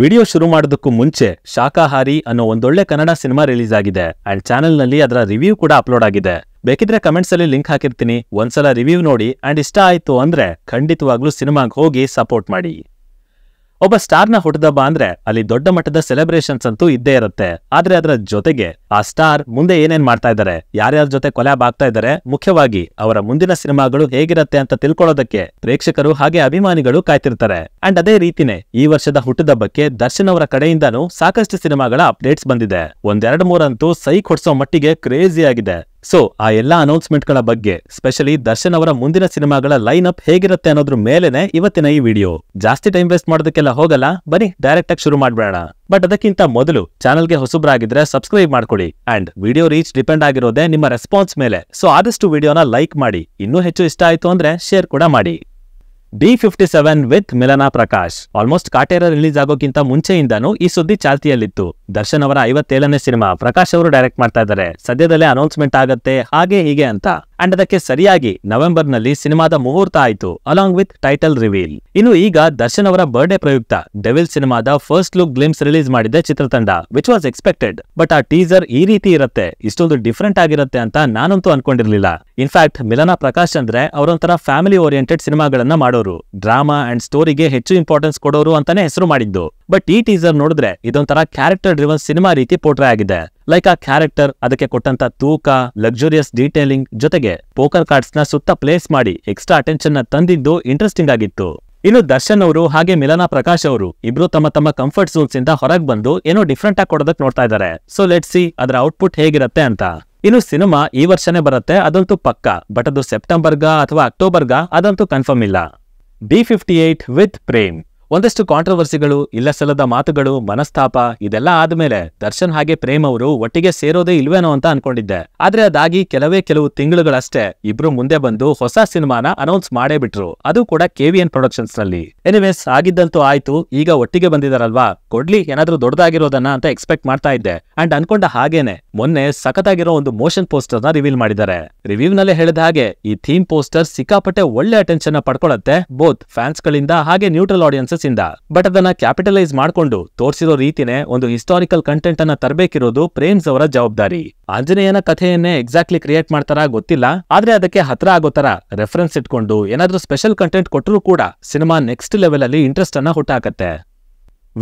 video ಶುರು ಮಾಡೋದಕ್ಕೂ ಮುಂಚೆ ಶಾಕಾಹಾರಿ ಅನ್ನೋ ಒಂದೊಳ್ಳೆ ಕನ್ನಡ ಸಿನಿಮಾ ರಿಲೀಸ್ ಆಗಿದೆ ಅಂಡ್ ಚಾನೆಲ್ನಲ್ಲಿ ಅದರ ರಿವ್ಯೂ ಕೂಡ ಅಪ್ಲೋಡ್ ಆಗಿದೆ ಬೇಕಿದ್ರೆ ಕಮೆಂಟ್ಸ್ ಅಲ್ಲಿ ಲಿಂಕ್ ಹಾಕಿರ್ತೀನಿ ಒಂದ್ಸಲ ರಿವ್ಯೂ ನೋಡಿ ಅಂಡ್ ಇಷ್ಟ ಆಯ್ತು ಅಂದ್ರೆ ಖಂಡಿತವಾಗ್ಲೂ ಸಿನಿಮಾಗೆ ಹೋಗಿ ಸಪೋರ್ಟ್ ಮಾಡಿ ಒಬ್ಬ ಸ್ಟಾರ್ನ ಹುಟ್ಟದಬ್ಬ ಅಂದ್ರೆ ಅಲ್ಲಿ ದೊಡ್ಡ ಮಟ್ಟದ ಸೆಲೆಬ್ರೇಷನ್ಸ್ ಅಂತೂ ಇದ್ದೇ ಇರುತ್ತೆ ಆದ್ರೆ ಅದರ ಜೊತೆಗೆ ಆ ಸ್ಟಾರ್ ಮುಂದೆ ಏನೇನ್ ಮಾಡ್ತಾ ಇದ್ದಾರೆ ಯಾರ್ಯಾರ ಜೊತೆ ಕೊಲ್ಯಾಬ್ ಆಗ್ತಾ ಇದ್ದಾರೆ ಮುಖ್ಯವಾಗಿ ಅವರ ಮುಂದಿನ ಸಿನಿಮಾಗಳು ಹೇಗಿರುತ್ತೆ ಅಂತ ತಿಳ್ಕೊಳ್ಳೋದಕ್ಕೆ ಪ್ರೇಕ್ಷಕರು ಹಾಗೆ ಅಭಿಮಾನಿಗಳು ಕಾಯ್ತಿರ್ತಾರೆ ಅಂಡ್ ಅದೇ ರೀತಿನೇ ಈ ವರ್ಷದ ಹುಟ್ಟದಬ್ಬಕ್ಕೆ ದರ್ಶನ್ ಅವರ ಕಡೆಯಿಂದಾನೂ ಸಾಕಷ್ಟು ಸಿನಿಮಾಗಳ ಅಪ್ಡೇಟ್ಸ್ ಬಂದಿದೆ ಒಂದೆರಡು ಮೂರಂತೂ ಸೈ ಕೊಡ್ಸೋ ಮಟ್ಟಿಗೆ ಕ್ರೇಜಿ ಆಗಿದೆ ಸೊ ಆ ಎಲ್ಲ ಅನೌನ್ಸ್ಮೆಂಟ್ಗಳ ಬಗ್ಗೆ ಸ್ಪೆಷಲಿ ದರ್ಶನ್ ಅವರ ಮುಂದಿನ ಸಿನಿಮಾಗಳ ಲೈನ್ ಅಪ್ ಹೇಗಿರುತ್ತೆ ಅನ್ನೋದ್ರ ಮೇಲೆನೆ ಇವತ್ತಿನ ಈ ವಿಡಿಯೋ ಜಾಸ್ತಿ ಟೈಮ್ ವೇಸ್ಟ್ ಮಾಡೋದಕ್ಕೆಲ್ಲ ಹೋಗಲ್ಲ ಬನ್ನಿ ಡೈರೆಕ್ಟ್ ಆಗಿ ಶುರು ಮಾಡಬೇಡ ಬಟ್ ಅದಕ್ಕಿಂತ ಮೊದಲು ಚಾನಲ್ಗೆ ಹೊಸಬ್ರಾಗಿದ್ರೆ ಸಬ್ಸ್ಕ್ರೈಬ್ ಮಾಡ್ಕೊಳ್ಳಿ ಅಂಡ್ ವಿಡಿಯೋ ರೀಚ್ ಡಿಪೆಂಡ್ ಆಗಿರೋದೇ ನಿಮ್ಮ ರೆಸ್ಪಾನ್ಸ್ ಮೇಲೆ ಸೊ ಆದಷ್ಟು ವಿಡಿಯೋನ ಲೈಕ್ ಮಾಡಿ ಇನ್ನೂ ಹೆಚ್ಚು ಇಷ್ಟ ಆಯ್ತು ಅಂದ್ರೆ ಶೇರ್ ಕೂಡ ಮಾಡಿ D fifty seven with Milana Prakash almost Kaatera release ಆಗೋಕ್ಕಿಂತ ಮುಂಚೆಯಿಂದನೂ ಈ ಸುದ್ದಿ ಚಾಲ್ತಿಯಲ್ಲಿತ್ತು ದರ್ಶನ್ ಅವರ ಐವತ್ತೇಳನೇ ಸಿನಿಮಾ ಪ್ರಕಾಶ್ ಅವರು ಡೈರೆಕ್ಟ್ ಮಾಡ್ತಾ ಇದ್ದಾರೆ ಸದ್ಯದಲ್ಲೇ ಅನೌನ್ಸ್ಮೆಂಟ್ ಆಗತ್ತೆ ಹಾಗೆ ಹೀಗೆ ಅಂತ ಅಂಡ್ ಅದಕ್ಕೆ ಸರಿಯಾಗಿ ನವೆಂಬರ್ ನಲ್ಲಿ ಸಿನಿಮಾದ ಮುಹೂರ್ತ ಆಯಿತು ಅಲಾಂಗ್ ವಿತ್ ಟೈಟಲ್ ರಿವೀಲ್ ಇನ್ನು ಈಗ ದರ್ಶನ್ ಅವರ ಬರ್ಡೇ ಪ್ರಯುಕ್ತ ಡೆವಿಲ್ ಸಿನಿಮಾದ ಫಸ್ಟ್ ಲುಕ್ ಗ್ಲಿಮ್ಸ್ ರಿಲೀಸ್ ಮಾಡಿದೆ ಚಿತ್ರತಂಡ ವಿಚ್ ವಾಸ್ ಎಕ್ಸ್ಪೆಕ್ಟೆಡ್ ಬಟ್ ಆ ಟೀಸರ್ ಈ ರೀತಿ ಇರುತ್ತೆ ಇಷ್ಟೊಂದು ಡಿಫ್ರೆಂಟ್ ಆಗಿರುತ್ತೆ ಅಂತ ನಾನಂತೂ ಅನ್ಕೊಂಡಿರ್ಲಿಲ್ಲ ಇನ್ಫ್ಯಾಕ್ಟ್ ಮಿಲನಾ ಪ್ರಕಾಶ್ ಅಂದ್ರೆ ಅವರೊಂಥರ ಫ್ಯಾಮಿಲಿ ಓರಿಯೆಂಟೆಡ್ ಸಿನಿಮಾಗಳನ್ನ ಮಾಡೋರು ಡ್ರಾಮಾ ಅಂಡ್ ಸ್ಟೋರಿಗೆ ಹೆಚ್ಚು ಇಂಪಾರ್ಟೆನ್ಸ್ ಕೊಡೋರು ಅಂತಾನೆ ಹೆಸರು ಮಾಡಿದ್ದು ಬಟ್ ಈ ಟೀಸರ್ ನೋಡಿದ್ರೆ ಇದೊಂಥರ ಕ್ಯಾರೆಕ್ಟರ್ ಡ್ರಿವನ್ ಸಿನಿಮಾ ರೀತಿ ಪೋಟ್ರೆ ಆಗಿದೆ ಲೈಕ್ ಆ ಕ್ಯಾರೆಕ್ಟರ್ ಅದಕ್ಕೆ ಕೊಟ್ಟಂತ ತೂಕ ಲಕ್ಸುರಿಯಸ್ ಡೀಟೇಲಿಂಗ್ ಜೊತೆಗೆ ಪೋಕರ್ ಕಾರ್ಡ್ಸ್ ನ ಸುತ್ತ ಪ್ಲೇಸ್ ಮಾಡಿ ಎಕ್ಸ್ಟ್ರಾ ಅಟೆನ್ಷನ್ ನ ತಂದಿದ್ದು ಇಂಟ್ರೆಸ್ಟಿಂಗ್ ಆಗಿತ್ತು ಇನ್ನು ದರ್ಶನ್ ಅವರು ಹಾಗೆ ಮಿಲನಾ ಪ್ರಕಾಶ್ ಅವರು ಇಬ್ರು ತಮ್ಮ ತಮ್ಮ ಕಂಫರ್ಟ್ ಝೋನ್ಸ್ ಇಂದ ಹೊರಗೆ ಬಂದು ಏನೋ ಡಿಫ್ರೆಂಟ್ ಆಗಿ ಕೊಡೋದಕ್ಕೆ ನೋಡ್ತಾ ಇದಾರೆ ಸೊ ಲೆಟ್ ಸಿ ಅದರ ಔಟ್ಪುಟ್ ಹೇಗಿರುತ್ತೆ ಅಂತ ಇನ್ನು ಸಿನಿಮಾ ಈ ವರ್ಷನೇ ಬರುತ್ತೆ ಅದಂತೂ ಪಕ್ಕ ಬಟ್ ಅದು ಸೆಪ್ಟೆಂಬರ್ಗ ಅಥವಾ ಅಕ್ಟೋಬರ್ಗ ಅದಂತೂ ಕನ್ಫರ್ಮ್ ಇಲ್ಲ D fifty eight with Prem ಒಂದಷ್ಟು ಕಾಂಟ್ರವರ್ಸಿಗಳು ಇಲ್ಲ ಸಲ್ಲದ ಮಾತುಗಳು ಮನಸ್ತಾಪ ಇದೆಲ್ಲ ಆದ್ಮೇಲೆ ದರ್ಶನ್ ಹಾಗೆ ಪ್ರೇಮ್ ಅವರು ಒಟ್ಟಿಗೆ ಸೇರೋದೇ ಇಲ್ವೇನೋ ಅಂತ ಅನ್ಕೊಂಡಿದ್ದೆ ಆದ್ರೆ ಅದಾಗಿ ಕೆಲವೇ ಕೆಲವು ತಿಂಗಳುಗಳಷ್ಟೇ ಇಬ್ರು ಮುಂದೆ ಬಂದು ಹೊಸ ಸಿನಿಮಾನ ಅನೌನ್ಸ್ ಮಾಡೇ ಬಿಟ್ರು ಅದು ಕೂಡ ಕೆವಿಎನ್ ಪ್ರೊಡಕ್ಷನ್ಸ್ ನಲ್ಲಿ ಎನಿವೇಸ್ ಆಗಿದ್ದಂತೂ ಆಯ್ತು ಈಗ ಒಟ್ಟಿಗೆ ಬಂದಿದಾರಲ್ವಾ ಕೊಡ್ಲಿ ಏನಾದ್ರೂ ದೊಡ್ಡದಾಗಿರೋದನ್ನ ಅಂತ ಎಕ್ಸ್ಪೆಕ್ಟ್ ಮಾಡ್ತಾ ಇದ್ದೆ ಅಂಡ್ ಅನ್ಕೊಂಡ ಹಾಗೇನೆ ಮೊನ್ನೆ ಸಖತ್ತಾಗಿರೋ ಒಂದು ಮೋಷನ್ ಪೋಸ್ಟರ್ ನ ರಿವೀಲ್ ಮಾಡಿದ್ದಾರೆ ರಿವ್ಯೂ ನಲ್ಲೇ ಹೇಳಿದ ಹಾಗೆ ಈ ಥೀಮ್ ಪೋಸ್ಟರ್ ಸಿಕ್ಕಾಪಟ್ಟೆ ಒಳ್ಳೆ ಅಟೆನ್ಷನ್ ಪಡ್ಕೊಳ್ಳುತ್ತೆ ಬೋತ್ ಫ್ಯಾನ್ಸ್ ಗಳಿಂದ ಹಾಗೆ ನ್ಯೂಟ್ರಲ್ ಆಡಿಯನ್ಸ್ ಇಂದ ಬಟ್ ಅದನ್ನ ಕ್ಯಾಪಿಟಲೈಸ್ ಮಾಡ್ಕೊಂಡು ತೋರಿಸಿರೋ ರೀತಿನೇ ಒಂದು ಹಿಸ್ಟಾರಿಕಲ್ ಕಂಟೆಂಟ್ ಅನ್ನ ತರಬೇಕಿರೋದು ಪ್ರೇಮ್ಸ್ ಅವರ ಜವಾಬ್ದಾರಿ ಆಂಜನೇಯನ ಕಥೆಯನ್ನೇ ಎಕ್ಸಾಕ್ಟ್ಲಿ ಕ್ರಿಯೇಟ್ ಮಾಡ್ತಾರ ಗೊತ್ತಿಲ್ಲ ಆದ್ರೆ ಅದಕ್ಕೆ ಹತ್ರ ಆಗೋ ತರ ರೆಫರೆನ್ಸ್ ಇಟ್ಕೊಂಡು ಏನಾದ್ರೂ ಸ್ಪೆಷಲ್ ಕಂಟೆಂಟ್ ಕೊಟ್ಟರು ಕೂಡ ಸಿನಿಮಾ ನೆಕ್ಸ್ಟ್ ಲೆವೆಲ್ ಅಲ್ಲಿ ಇಂಟ್ರೆಸ್ಟ್ ಅನ್ನ ಹುಟ್ಟಾಕತ್ತೆ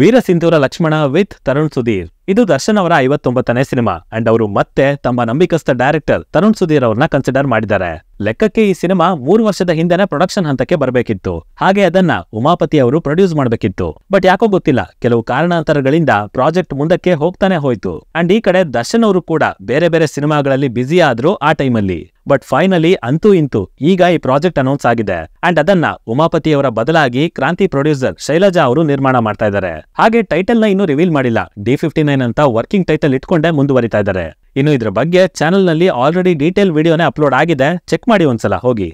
ವೀರ ಸಿಂಧೂರ ಲಕ್ಷ್ಮಣ ವಿತ್ ತರುಣ್ ಸುಧೀರ್ ಇದು ದರ್ಶನ್ ಅವರ ಐವತ್ತೊಂಬತ್ತನೇ ಸಿನಿಮಾ ಅಂಡ್ ಅವರು ಮತ್ತೆ ತಮ್ಮ ನಂಬಿಕಸ್ಥ ಡೈರೆಕ್ಟರ್ ತರುಣ್ ಸುಧೀರ್ ಅವರನ್ನ ಕನ್ಸಿಡರ್ ಮಾಡಿದ್ದಾರೆ ಲೆಕ್ಕಕ್ಕೆ ಈ ಸಿನಿಮಾ ಮೂರು ವರ್ಷದ ಹಿಂದೆನೆ ಪ್ರೊಡಕ್ಷನ್ ಹಂತಕ್ಕೆ ಬರಬೇಕಿತ್ತು ಹಾಗೆ ಅದನ್ನ ಉಮಾಪತಿ ಅವರು ಪ್ರೊಡ್ಯೂಸ್ ಮಾಡಬೇಕಿತ್ತು ಬಟ್ ಯಾಕೋ ಗೊತ್ತಿಲ್ಲ ಕೆಲವು ಕಾರಣಾಂತರಗಳಿಂದ ಪ್ರಾಜೆಕ್ಟ್ ಮುಂದಕ್ಕೆ ಹೋಗ್ತಾನೆ ಹೋಯ್ತು ಅಂಡ್ ಈ ಕಡೆ ದರ್ಶನ್ ಅವರು ಕೂಡ ಬೇರೆ ಬೇರೆ ಸಿನಿಮಾಗಳಲ್ಲಿ ಬ್ಯುಸಿ ಆದ್ರು ಆ ಟೈಮಲ್ಲಿ ಬಟ್ ಫೈನಲಿ ಅಂತೂ ಇಂತೂ ಈಗ ಈ ಪ್ರಾಜೆಕ್ಟ್ ಅನೌನ್ಸ್ ಆಗಿದೆ ಅಂಡ್ ಅದನ್ನ ಉಮಾಪತಿಯವರ ಬದಲಾಗಿ ಕ್ರಾಂತಿ ಪ್ರೊಡ್ಯೂಸರ್ ಶೈಲಜಾ ಅವರು ನಿರ್ಮಾಣ ಮಾಡ್ತಾ ಇದ್ದಾರೆ ಹಾಗೆ ಟೈಟಲ್ ನ ಇನ್ನೂ ರಿವೀಲ್ ಮಾಡಿಲ್ಲ ಡಿ ಫಿಫ್ಟಿ ನೈನ್ ಅಂತ ವರ್ಕಿಂಗ್ ಟೈಟಲ್ ಇಟ್ಕೊಂಡೆ ಮುಂದುವರಿತಾ ಇದ್ದಾರೆ ಇನ್ನು ಇದ್ರ ಬಗ್ಗೆ ಚಾನೆಲ್ ನಲ್ಲಿ ಆಲ್ರೆಡಿ ಡೀಟೇಲ್ ವಿಡಿಯೋನೇ ಅಪ್ಲೋಡ್ ಆಗಿದೆ ಚೆಕ್ ಮಾಡಿ ಒಂದ್ಸಲ ಹೋಗಿ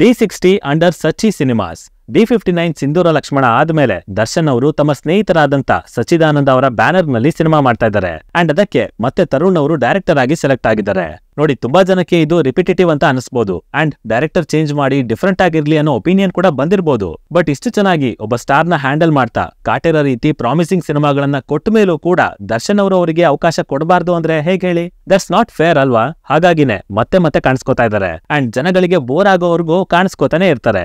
D sixty under Sachi cinemas D fifty nine Sindhoora Lakshmana ಆದ್ಮೇಲೆ ದರ್ಶನ್ ಅವರು ತಮ್ಮ ಸ್ನೇಹಿತರಾದಂತ ಸಚಿದಾನಂದ ಅವರ ಬ್ಯಾನರ್ ನಲ್ಲಿ ಸಿನಿಮಾ ಮಾಡ್ತಾ ಇದ್ದಾರೆ ಅಂಡ್ ಅದಕ್ಕೆ ಮತ್ತೆ ತರುಣ್ ಅವರು ಡೈರೆಕ್ಟರ್ ಆಗಿ ಸೆಲೆಕ್ಟ್ ಆಗಿದ್ದಾರೆ ನೋಡಿ ತುಂಬಾ ಜನಕ್ಕೆ ಇದು ರಿಪಿಟೇಟಿವ್ ಅಂತ ಅನಿಸಬಹುದು ಅಂಡ್ ಡೈರೆಕ್ಟರ್ ಚೇಂಜ್ ಮಾಡಿ ಡಿಫ್ರೆಂಟ್ ಆಗಿರ್ಲಿ ಅನ್ನೋ ಒಪಿನಿಯನ್ ಕೂಡ ಬಂದಿರಬಹುದು ಬಟ್ ಇಷ್ಟು ಚೆನ್ನಾಗಿ ಒಬ್ಬ ಸ್ಟಾರ್ ನ ಹ್ಯಾಂಡಲ್ ಮಾಡ್ತಾ ಕಾಟೆರ ರೀತಿ ಪ್ರಾಮಿಸಿಂಗ್ ಸಿನಿಮಾಗಳನ್ನ ಕೊಟ್ಟ ಮೇಲೂ ಕೂಡ ದರ್ಶನ್ ಅವರು ಅವರಿಗೆ ಅವಕಾಶ ಕೊಡಬಾರ್ದು ಅಂದ್ರೆ ಹೇಗೆ ಹೇಳಿ ದಟ್ಸ್ ನಾಟ್ ಫೇರ್ ಅಲ್ವಾ ಹಾಗಾಗಿನೇ ಮತ್ತೆ ಮತ್ತೆ ಕಾಣಿಸ್ಕೋತಾ ಇದಾರೆ ಅಂಡ್ ಜನಗಳಿಗೆ ಬೋರ್ ಆಗೋವರೆಗೂ ಕಾಣಿಸ್ಕೋತಾನೆ ಇರ್ತಾರೆ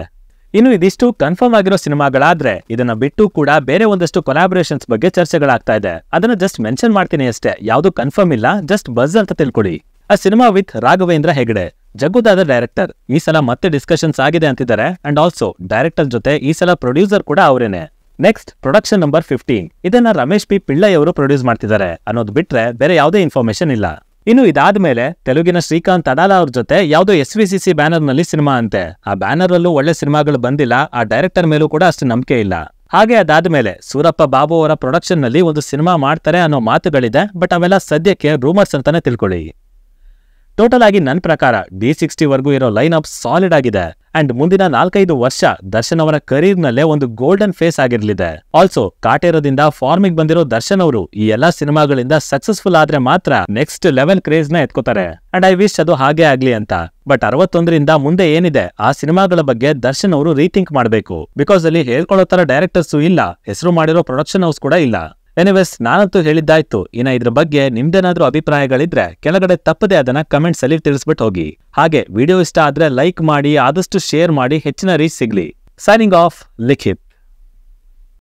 ಇನ್ನು ಇದಿಷ್ಟು ಕನ್ಫರ್ಮ್ ಆಗಿರೋ ಸಿನಿಮಾಗಳಾದ್ರೆ ಇದನ್ನ ಬಿಟ್ಟು ಕೂಡ ಬೇರೆ ಒಂದಷ್ಟು ಕೊಲಾಬರೇಷನ್ಸ್ ಬಗ್ಗೆ ಚರ್ಚೆಗಳಾಗ್ತಾ ಇದೆ ಅದನ್ನ ಜಸ್ಟ್ ಮೆನ್ಷನ್ ಮಾಡ್ತೀನಿ ಅಷ್ಟೇ ಯಾವುದು ಕನ್ಫರ್ಮ್ ಇಲ್ಲ ಜಸ್ಟ್ ಬಜ್ ಅಂತ ತಿಳ್ಕೊಡಿ ಆ cinema with Raghavendra Hegde Jaggu Dada director ಈ ಸಲ ಮತ್ತೆ ಡಿಸ್ಕಷನ್ಸ್ ಆಗಿದೆ ಅಂತಿದ್ದಾರೆ ಅಂಡ್ ಆಲ್ಸೋ ಡೈರೆಕ್ಟರ್ ಜೊತೆ ಈ ಸಲ ಪ್ರೊಡ್ಯೂಸರ್ ಕೂಡ ಅವರೇನೆ ನೆಕ್ಸ್ಟ್ ಪ್ರೊಡಕ್ಷನ್ ನಂಬರ್ ಫಿಫ್ಟೀನ್ ಇದನ್ನ ರಮೇಶ್ ಪಿ ಪಿಳ್ಳೈ ಅವರು ಪ್ರೊಡ್ಯೂಸ್ ಮಾಡ್ತಿದ್ದಾರೆ ಅನ್ನೋದು ಬಿಟ್ರೆ ಬೇರೆ ಯಾವುದೇ ಇನ್ಫಾರ್ಮೇಶನ್ ಇಲ್ಲ ಇನ್ನು ಇದಾದ ಮೇಲೆ ತೆಲುಗಿನ ಶ್ರೀಕಾಂತ್ ಅಡಾಲ ಅವ್ರ ಜೊತೆ ಯಾವುದೋ ಎಸ್ ವಿ ಸಿ ಸಿ ಬ್ಯಾನರ್ನಲ್ಲಿ ಸಿನಿಮಾ ಅಂತೆ ಆ ಬ್ಯಾನರಲ್ಲೂ ಒಳ್ಳೆ ಸಿನಿಮಾಗಳು ಬಂದಿಲ್ಲ ಆ ಡೈರೆಕ್ಟರ್ ಮೇಲೂ ಕೂಡ ಅಷ್ಟು ನಂಬಿಕೆ ಇಲ್ಲ ಹಾಗೆ ಅದಾದ ಮೇಲೆ ಸೂರಪ್ಪ ಬಾಬು ಅವರ ಪ್ರೊಡಕ್ಷನ್ ನಲ್ಲಿ ಒಂದು ಸಿನಿಮಾ ಮಾಡ್ತಾರೆ ಅನ್ನೋ ಮಾತುಗಳಿದೆ ಬಟ್ ಅವೆಲ್ಲ ಸದ್ಯಕ್ಕೆ ರೂಮರ್ಸ್ ಅಂತಾನೆ ತಿಳ್ಕೊಳ್ಳಿ ಟೋಟಲ್ ಆಗಿ ನನ್ನ ಪ್ರಕಾರ ಡಿ ಸಿಕ್ಸ್ಟಿವರೆಗೂ ಇರೋ ಲೈನ್ ಅಪ್ ಸಾಲಿಡ್ ಆಗಿದೆ ಅಂಡ್ ಮುಂದಿನ ನಾಲ್ಕೈದು ವರ್ಷ ದರ್ಶನ್ ಅವರ ಕರಿಯರ್ ನಲ್ಲೇ ಒಂದು ಗೋಲ್ಡನ್ ಫೇಸ್ ಆಗಿರಲಿದೆ ಆಲ್ಸೋ ಕಾಟೇರದಿಂದ ಫಾರ್ಮಿಗ್ ಬಂದಿರೋ ದರ್ಶನ್ ಅವರು ಈ ಎಲ್ಲಾ ಸಿನಿಮಾಗಳಿಂದ ಸಕ್ಸಸ್ಫುಲ್ ಆದ್ರೆ ಮಾತ್ರ ನೆಕ್ಸ್ಟ್ ಲೆವೆಲ್ ಕ್ರೇಜ್ ನ ಎತ್ಕೋತಾರೆ ಅಂಡ್ ಐ ವಿಶ್ ಅದು ಹಾಗೆ ಆಗ್ಲಿ ಅಂತ ಬಟ್ ಅರವತ್ತೊಂದರಿಂದ ಮುಂದೆ ಏನಿದೆ ಆ ಸಿನಿಮಾಗಳ ಬಗ್ಗೆ ದರ್ಶನ್ ಅವರು ರೀಥಿಂಕ್ ಮಾಡಬೇಕು ಬಿಕಾಸ್ ಅಲ್ಲಿ ಹೇಳ್ಕೊಳ್ಳೋ ತರ ಡೈರೆಕ್ಟರ್ಸ್ ಇಲ್ಲ ಹೆಸರು ಮಾಡಿರೋ ಪ್ರೊಡಕ್ಷನ್ ಹೌಸ್ ಕೂಡ ಇಲ್ಲ ಎನಿವೇಸ್ ನಾನಂತೂ ಹೇಳಿದ್ದಾಯ್ತು ಇನ್ನ ಇದ್ರ ಬಗ್ಗೆ ನಿಮ್ದೇನಾದ್ರೂ ಅಭಿಪ್ರಾಯಗಳಿದ್ರೆ ಕೆಳಗಡೆ ತಪ್ಪದೆ ಅದನ್ನ ಕಮೆಂಟ್ಸ್ ಅಲ್ಲಿ ತಿಳಿಸ್ಬಿಟ್ಟು ಹೋಗಿ ಹಾಗೆ ವಿಡಿಯೋ ಇಷ್ಟ ಆದ್ರೆ ಲೈಕ್ ಮಾಡಿ ಆದಷ್ಟು ಶೇರ್ ಮಾಡಿ ಹೆಚ್ಚಿನ ರೀಚ್ ಸಿಗ್ಲಿ ಸೈನಿಂಗ್ ಆಫ್ ಲಿಖಿತ್